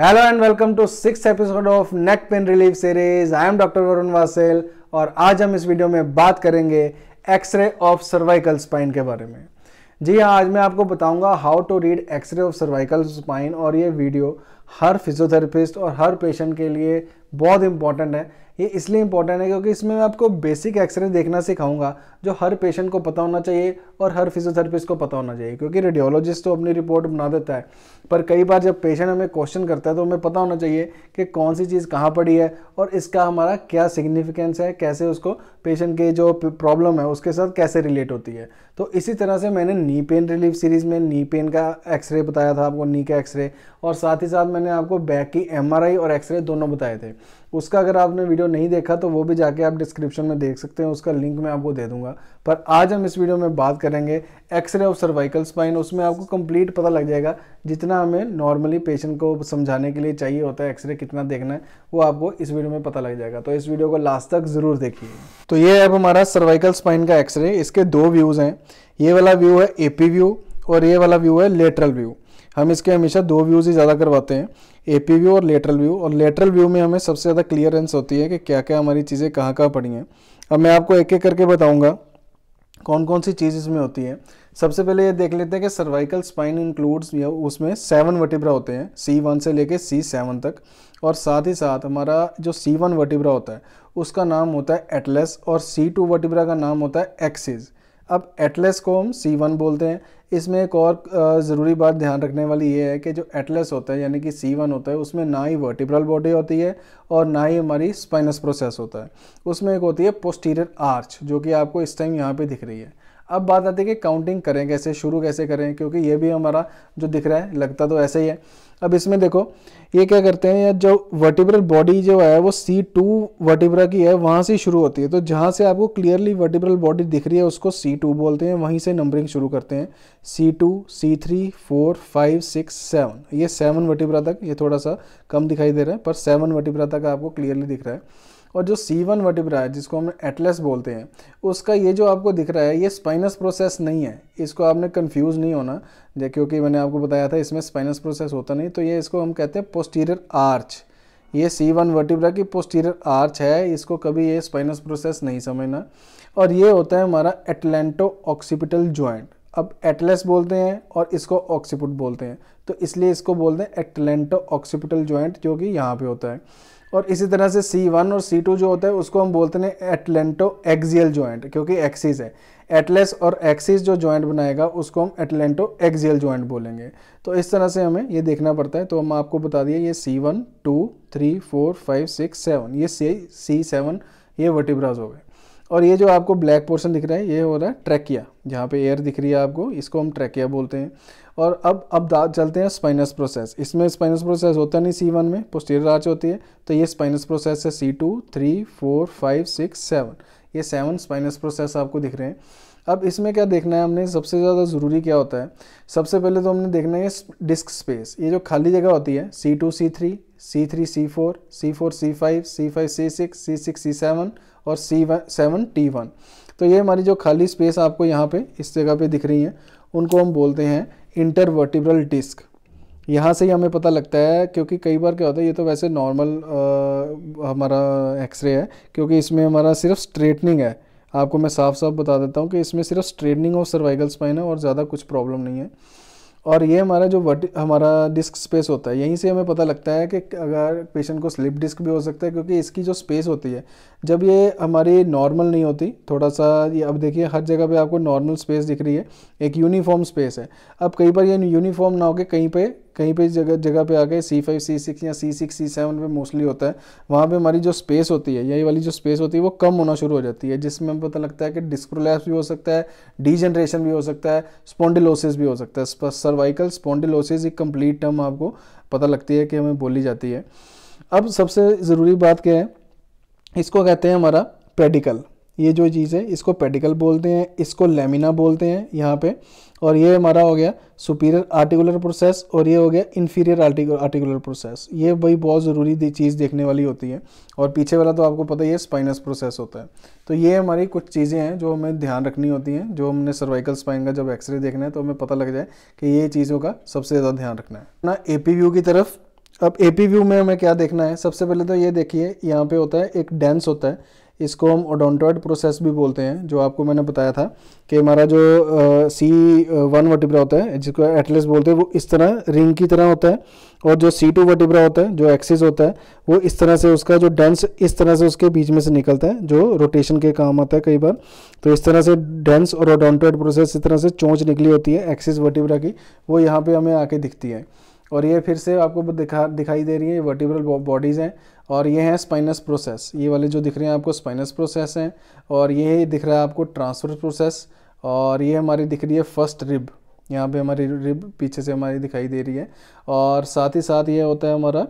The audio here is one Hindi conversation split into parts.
hello and welcome to six episode of neck pain relief series I am doctor Varun Vasel और आज हम इस वीडियो में बात करेंगे एक्सरे ऑफ सर्वाइकल स्पाइन के बारे में जी हाँ आज मैं आपको बताऊंगा how to read x ray of cervical spine और ये वीडियो हर फिजियोथेरेपिस्ट और हर पेशेंट के लिए बहुत इंपॉर्टेंट है ये इसलिए इंपॉर्टेंट है क्योंकि इसमें मैं आपको बेसिक एक्सरे देखना सिखाऊंगा जो हर पेशेंट को पता होना चाहिए और हर फिजियोथेरेपिस्ट को पता होना चाहिए क्योंकि रेडियोलॉजिस्ट तो अपनी रिपोर्ट बना देता है पर कई बार जब पेशेंट हमें क्वेश्चन करता है तो हमें पता होना चाहिए कि कौन सी चीज़ कहाँ पड़ी है और इसका हमारा क्या सिग्निफिकेंस है कैसे उसको पेशेंट के जो प्रॉब्लम है उसके साथ कैसे रिलेट होती है तो इसी तरह से मैंने नी पेन रिलीफ सीरीज़ में नी पेन का एक्सरे बताया था आपको नी का एक्सरे और साथ ही साथ मैंने आपको बैक की एम और एक्सरे दोनों बताए थे उसका अगर आपने वीडियो नहीं देखा तो वो भी जाके आप डिस्क्रिप्शन में देख सकते हैं उसका लिंक मैं आपको दे दूंगा पर आज हम इस वीडियो में बात करेंगे एक्सरे ऑफ सर्वाइकल स्पाइन उसमें आपको कंप्लीट पता लग जाएगा जितना हमें नॉर्मली पेशेंट को समझाने के लिए चाहिए होता है एक्सरे कितना देखना है वो आपको इस वीडियो में पता लग जाएगा तो इस वीडियो को लास्ट तक ज़रूर देखिए तो ये ऐप हमारा सर्वाइकल स्पाइन का एक्सरे इसके दो व्यूज़ हैं ये वाला व्यू है ए व्यू और ये वाला व्यू है लेटरल व्यू हम इसके हमेशा दो व्यूज़ ही ज़्यादा करवाते हैं ए व्यू और लेटरल व्यू और लेटरल व्यू में हमें सबसे ज़्यादा क्लियरेंस होती है कि क्या क्या हमारी चीज़ें कहाँ कहाँ पड़ी हैं अब मैं आपको एक एक करके बताऊँगा कौन कौन सी चीज़ इसमें होती है सबसे पहले ये देख लेते हैं कि सर्वाइकल स्पाइन इंक्लूड्स या उसमें सेवन वर्टिब्रा होते हैं सी वन से लेके सी सेवन तक और साथ ही साथ हमारा जो सी वन वर्टिब्रा होता है उसका नाम होता है एटलस और सी टू वर्टिब्रा का नाम होता है एक्सिस अब एटलेस को हम सी वन बोलते हैं इसमें एक और ज़रूरी बात ध्यान रखने वाली ये है कि जो एटलेस होता है यानी कि सी वन होता है उसमें ना ही वर्टिब्रल बॉडी होती है और ना ही हमारी स्पाइनस प्रोसेस होता है उसमें एक होती है पोस्टीरियर आर्च जो कि आपको इस टाइम यहाँ पे दिख रही है अब बात आती है कि काउंटिंग करें कैसे शुरू कैसे करें क्योंकि ये भी हमारा जो दिख रहा है लगता तो ऐसा ही है अब इसमें देखो ये क्या करते हैं जो वर्टिब्रल बॉडी जो है वो सी टू वर्टिब्रा की है वहाँ से शुरू होती है तो जहाँ से आपको क्लियरली वर्टिब्रल बॉडी दिख रही है उसको सी टू बोलते हैं वहीं से नंबरिंग शुरू करते हैं C two C three four five six seven ये सेवन वर्टिब्रा तक ये थोड़ा सा कम दिखाई दे रहा है पर सेवन वर्टिब्रा तक आपको क्लियरली दिख रहा है और जो सी वन वर्टिब्रा है जिसको हम एटलस बोलते हैं उसका ये जो आपको दिख रहा है ये स्पाइनस प्रोसेस नहीं है इसको आपने कंफ्यूज नहीं होना क्योंकि मैंने आपको बताया था इसमें स्पाइनस प्रोसेस होता नहीं तो ये इसको हम कहते हैं पोस्टीरियर आर्च ये सी वन वर्टिब्रा की पोस्टीरियर आर्च है इसको कभी ये स्पाइनस प्रोसेस नहीं समझना और ये होता है हमारा एटलेंटो ऑक्सीपिटल जॉइंट अब एटलेस बोलते हैं और इसको ऑक्सीपुट बोलते हैं तो इसलिए इसको बोलते हैं एटलेंटो ऑक्सीपिटल जॉइंट जो कि यहाँ पे होता है और इसी तरह से C1 और C2 जो होता है उसको हम बोलते हैं एटलेंटो एक्जियल ज्वाइंट क्योंकि एक्सिस है एटलेस और एक्सिस जो जॉइंट बनाएगा उसको हम एटलेंटो एक्जियल ज्वाइंट बोलेंगे तो इस तरह से हमें ये देखना पड़ता है तो हम आपको बता दिए ये C one two three four five six seven ये सी सी सेवन ये वर्टिब्राज हो गए और ये जो आपको ब्लैक पोर्शन दिख रहा है ये हो रहा है ट्रैकिया जहाँ पे एयर दिख रही है आपको इसको हम ट्रैकिया बोलते हैं और अब अब चलते हैं स्पाइनस प्रोसेस इसमें स्पाइनस प्रोसेस होता नहीं सी वन में पोस्टीरियर आर्च होती है तो ये स्पाइनस प्रोसेस है C two three four five six seven ये सेवन स्पाइनस प्रोसेस आपको दिख रहे हैं अब इसमें क्या देखना है हमने सबसे ज़्यादा ज़रूरी क्या होता है सबसे पहले तो हमने देखना है डिस्क स्पेस ये जो खाली जगह होती है C two C three C three C four C four C five C five C six C six C seven और सी सेवन टी वन तो ये हमारी जो खाली स्पेस आपको यहाँ पे इस जगह पे दिख रही है उनको हम बोलते हैं इंटरवर्टिब्रल डिस्क यहाँ से ही हमें पता लगता है क्योंकि कई बार क्या होता है ये तो वैसे नॉर्मल हमारा एक्सरे है क्योंकि इसमें हमारा सिर्फ स्ट्रेटनिंग है आपको मैं साफ साफ बता देता हूँ कि इसमें सिर्फ स्ट्रेटनिंग ऑफ सर्वाइकल स्पाइन है और ज़्यादा कुछ प्रॉब्लम नहीं है और ये हमारा जो वर्ट हमारा डिस्क स्पेस होता है यहीं से हमें पता लगता है कि अगर पेशेंट को स्लिप डिस्क भी हो सकता है क्योंकि इसकी जो स्पेस होती है जब ये हमारी नॉर्मल नहीं होती थोड़ा सा ये अब देखिए हर जगह पे आपको नॉर्मल स्पेस दिख रही है एक यूनिफॉर्म स्पेस है अब कहीं पर ये यूनिफॉर्म ना हो के कहीं पर कहीं पे जगह जगह पे गए सी फाइव सी सिक्स या सी सिक्स सी सेवन पर मोस्टली होता है वहाँ पे हमारी जो स्पेस होती है यही वाली जो स्पेस होती है वो कम होना शुरू हो जाती है जिसमें हमें पता लगता है कि डिस्क्रोलैप्स भी हो सकता है डीजनरेशन भी हो सकता है स्पॉन्डिलोसिस भी हो सकता है सर्वाइकल स्पॉन्डिलोसिस एक कम्प्लीट टर्म आपको पता लगती है कि हमें बोली जाती है अब सबसे ज़रूरी बात क्या है इसको कहते हैं हमारा पेडिकल ये जो चीज़ है इसको पेडिकल बोलते हैं इसको लेमिना बोलते हैं यहाँ पे और ये हमारा हो गया सुपीरियर आर्टिकुलर प्रोसेस और ये हो गया इन्फीरियर आर्टिकुलर प्रोसेस ये भाई बहुत ज़रूरी चीज़ देखने वाली होती है और पीछे वाला तो आपको पता ही है स्पाइनस प्रोसेस होता है तो ये हमारी कुछ चीज़ें हैं जो हमें ध्यान रखनी होती हैं जो हमने सर्वाइकल स्पाइन का जब एक्सरे देखना है तो हमें पता लग जाए कि ये चीज़ों का सबसे ज़्यादा ध्यान रखना है ना ए व्यू की तरफ अब ए व्यू में हमें क्या देखना है सबसे पहले तो ये देखिए यहाँ पर होता है एक डेंस होता है इसको हम ओडोंटोइड प्रोसेस भी बोलते हैं जो आपको मैंने बताया था कि हमारा जो सी वन वटिब्रा होता है जिसको एटलेस बोलते हैं वो इस तरह रिंग की तरह होता है और जो सी टू वटिब्रा होता है जो एक्सिस होता है वो इस तरह से उसका जो डेंस इस तरह से उसके बीच में से निकलता है जो रोटेशन के काम आता है कई बार तो इस तरह से डेंस और ओडोंटोइड प्रोसेस इस तरह से चोंच निकली होती है एक्सिस वटिब्रा की वो यहाँ पर हमें आके दिखती है और ये फिर से आपको दिखा दिखाई दे रही है वर्टिब्रल बॉडीज़ हैं और ये हैं स्पाइनस प्रोसेस ये वाले जो दिख रहे हैं आपको स्पाइनस प्रोसेस हैं और ये दिख रहा है आपको ट्रांसफर प्रोसेस और ये हमारी दिख रही है फर्स्ट रिब यहाँ पे हमारी रिब पीछे से हमारी दिखाई दे रही है और साथ ही साथ ये होता है हमारा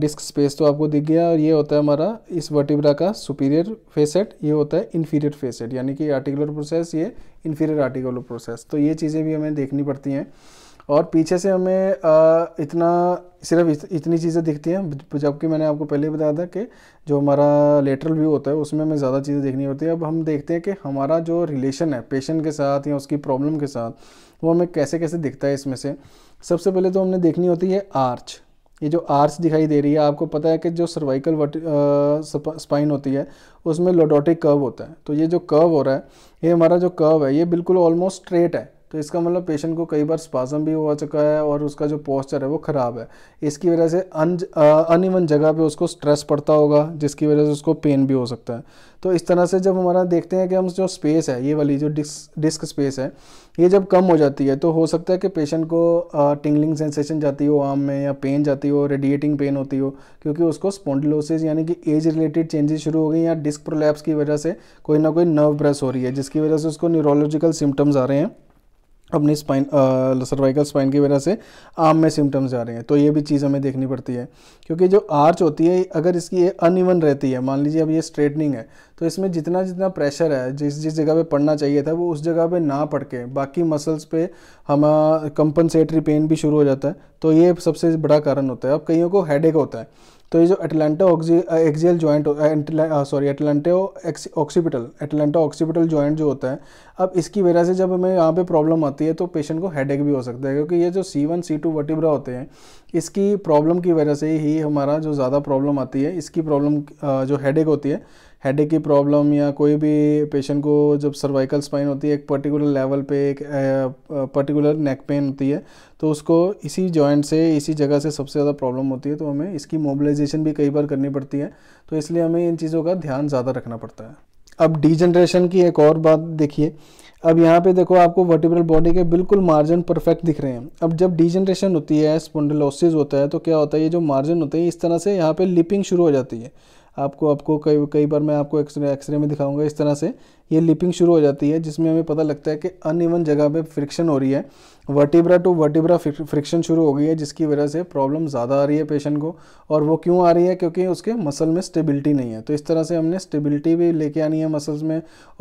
डिस्क स्पेस तो आपको दिख गया और ये होता है हमारा इस वर्टिब्रा का सुपीरियर फेसेट ये होता है इन्फीरियर फेसेट यानी कि आर्टिकुलर प्रोसेस ये इन्फीरियर आर्टिकुलर प्रोसेस तो ये चीज़ें भी हमें देखनी पड़ती हैं और पीछे से हमें इतना सिर्फ इतनी चीज़ें दिखती हैं जबकि मैंने आपको पहले बताया था कि जो हमारा लेटरल व्यू होता है उसमें हमें ज़्यादा चीज़ें देखनी होती है अब हम देखते हैं कि हमारा जो रिलेशन है पेशेंट के साथ या उसकी प्रॉब्लम के साथ वो हमें कैसे कैसे दिखता है इसमें से सबसे पहले तो हमने देखनी होती है आर्च ये जो आर्च दिखाई दे रही है आपको पता है कि जो सर्वाइकल वट स्पाइन होती है उसमें लोडोटिक कर्व होता है तो ये जो कर्व हो रहा है ये हमारा जो कर्व है ये बिल्कुल ऑलमोस्ट स्ट्रेट है तो इसका मतलब पेशेंट को कई बार स्पाजम भी हो चुका है और उसका जो पॉस्चर है वो ख़राब है इसकी वजह से अन अनइवन जगह पे उसको स्ट्रेस पड़ता होगा जिसकी वजह से उसको पेन भी हो सकता है तो इस तरह से जब हमारा देखते हैं कि हम जो स्पेस है ये वाली जो डिस्क डिस्क स्पेस है ये जब कम हो जाती है तो हो सकता है कि पेशेंट को टिंगलिंग सेंसेशन जाती हो आर्म में या पेन जाती हो रेडिएटिंग पेन होती हो क्योंकि उसको स्पॉन्डिलोसिस यानी कि एज रिलेटेड चेंजेस शुरू हो गई या डिस्क प्रोलैप्स की वजह से कोई ना कोई नर्व ब्रेस हो रही है जिसकी वजह से उसको न्यूरोलॉजिकल सिम्टम्स आ रहे हैं अपने स्पाइन सर्वाइकल स्पाइन की वजह से आम में सिम्टम्स आ रहे हैं तो ये भी चीज़ हमें देखनी पड़ती है क्योंकि जो आर्च होती है अगर इसकी ये अनइवन रहती है मान लीजिए अब ये स्ट्रेटनिंग है तो इसमें जितना जितना प्रेशर है जिस जिस जगह पे पड़ना चाहिए था वो उस जगह पे ना पड़ के बाकी मसल्स पे हम कंपनसेटरी पेन भी शुरू हो जाता है तो ये सबसे बड़ा कारण होता है अब कईयों को हेड होता है तो ये जो atlanto axial joint sorry atlanto occipital atlanto occipital joint जो होता है अब इसकी वजह से जब हमें यहाँ पे प्रॉब्लम आती है तो पेशेंट को हेडेक भी हो सकता है क्योंकि ये जो सी वन सी टू वटिब्रा होते हैं इसकी प्रॉब्लम की वजह से ही हमारा जो ज़्यादा प्रॉब्लम आती है इसकी प्रॉब्लम uh, जो हेडेक होती है हेड की प्रॉब्लम या कोई भी पेशेंट को जब सर्वाइकल स्पाइन होती है एक पर्टिकुलर लेवल पे एक पर्टिकुलर नेक पेन होती है तो उसको इसी जॉइंट से इसी जगह से सबसे ज़्यादा प्रॉब्लम होती है तो हमें इसकी मोबिलाइजेशन भी कई बार करनी पड़ती है तो इसलिए हमें इन चीज़ों का ध्यान ज़्यादा रखना पड़ता है अब जनरेशन की एक और बात देखिए अब यहाँ पे देखो आपको वर्टिब्रल बॉडी के बिल्कुल मार्जिन परफेक्ट दिख रहे हैं अब जब जनरेशन होती है स्पोंडलोसिस होता है तो क्या होता है ये जो मार्जिन होते हैं इस तरह से यहाँ पे लिपिंग शुरू हो जाती है आपको आपको कई कई बार मैं आपको एक्सरे एक्सरे में दिखाऊंगा इस तरह से ये लिपिंग शुरू हो जाती है जिसमें हमें पता लगता है कि अनइवन जगह पे फ्रिक्शन हो रही है वर्टिब्रा टू वर्टिब्रा फ्रिक्शन शुरू हो गई है जिसकी वजह से प्रॉब्लम ज़्यादा आ रही है पेशेंट को और वो क्यों आ रही है क्योंकि उसके मसल में स्टेबिलिटी नहीं है तो इस तरह से हमने स्टेबिलिटी भी लेके आनी है मसल्स में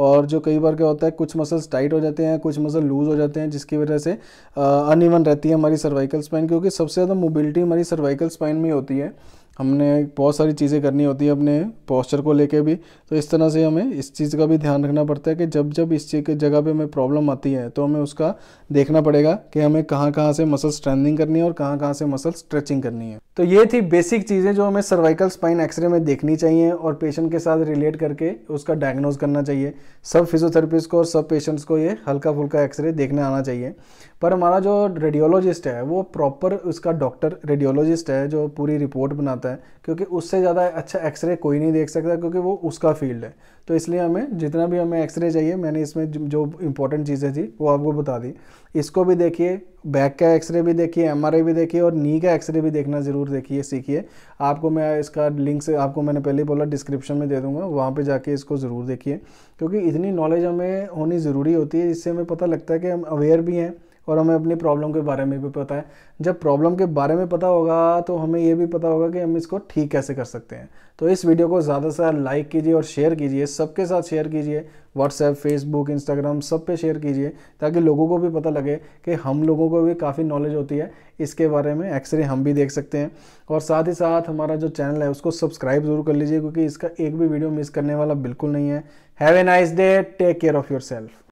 और जो कई बार क्या होता है कुछ मसल्स टाइट हो जाते हैं कुछ मसल लूज़ हो जाते हैं जिसकी वजह से अनइवन रहती है हमारी सर्वाइकल स्पाइन क्योंकि सबसे ज़्यादा मोबिलिटी हमारी सर्वाइकल स्पाइन में होती है हमने बहुत सारी चीज़ें करनी होती है अपने पोस्चर को लेके भी तो इस तरह से हमें इस चीज़ का भी ध्यान रखना पड़ता है कि जब जब इस चीज़ की जगह पे हमें प्रॉब्लम आती है तो हमें उसका देखना पड़ेगा कि हमें कहाँ कहाँ से मसल स्ट्रेंथनिंग करनी है और कहाँ कहाँ से मसल स्ट्रेचिंग करनी है तो ये थी बेसिक चीज़ें जो हमें सर्वाइकल स्पाइन एक्सरे में देखनी चाहिए और पेशेंट के साथ रिलेट करके उसका डायग्नोज करना चाहिए सब फिजियोथेरेपिस्ट को और सब पेशेंट्स को ये हल्का फुल्का एक्सरे देखने आना चाहिए पर हमारा जो रेडियोलॉजिस्ट है वो प्रॉपर उसका डॉक्टर रेडियोलॉजिस्ट है जो पूरी रिपोर्ट बनाता जाता है क्योंकि उससे ज़्यादा अच्छा एक्सरे कोई नहीं देख सकता क्योंकि वो उसका फील्ड है तो इसलिए हमें जितना भी हमें एक्सरे चाहिए मैंने इसमें जो इंपॉर्टेंट चीज़ें थी वो आपको बता दी इसको भी देखिए बैक का एक्सरे भी देखिए एम भी देखिए और नी का एक्सरे भी देखना ज़रूर देखिए सीखिए आपको मैं इसका लिंक से आपको मैंने पहले बोला डिस्क्रिप्शन में दे दूंगा वहाँ पे जाके इसको ज़रूर देखिए क्योंकि इतनी नॉलेज हमें होनी ज़रूरी होती है इससे हमें पता लगता है कि हम अवेयर भी हैं और हमें अपनी प्रॉब्लम के बारे में भी पता है जब प्रॉब्लम के बारे में पता होगा तो हमें ये भी पता होगा कि हम इसको ठीक कैसे कर सकते हैं तो इस वीडियो को ज़्यादा से ज़्यादा लाइक कीजिए और शेयर कीजिए सबके साथ शेयर कीजिए व्हाट्सएप फेसबुक इंस्टाग्राम सब पे शेयर कीजिए ताकि लोगों को भी पता लगे कि हम लोगों को भी काफ़ी नॉलेज होती है इसके बारे में एक्सरे हम भी देख सकते हैं और साथ ही साथ हमारा जो चैनल है उसको सब्सक्राइब ज़रूर कर लीजिए क्योंकि इसका एक भी वीडियो मिस करने वाला बिल्कुल नहीं है have a nice day take care of your self